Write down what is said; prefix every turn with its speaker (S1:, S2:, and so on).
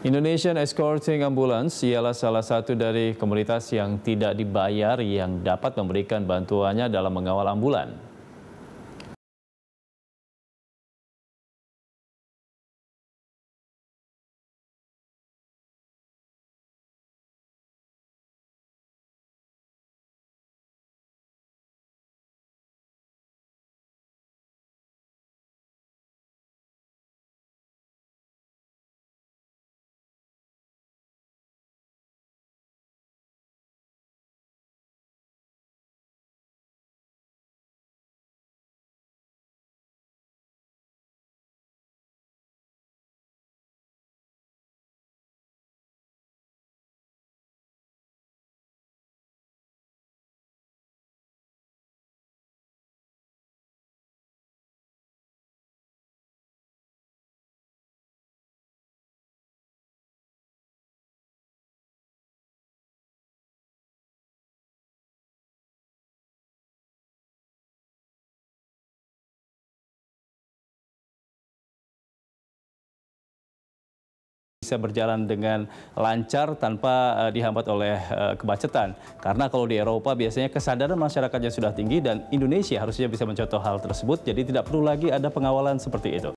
S1: Indonesian Escorting Ambulance ialah salah satu dari komunitas yang tidak
S2: dibayar yang dapat memberikan bantuannya dalam mengawal ambulans. bisa berjalan dengan lancar tanpa eh, dihambat oleh uh, kemacetan. Karena
S3: kalau di Eropa biasanya kesadaran masyarakatnya sudah tinggi dan Indonesia harusnya bisa mencontoh hal tersebut. Jadi tidak perlu lagi ada pengawalan seperti itu.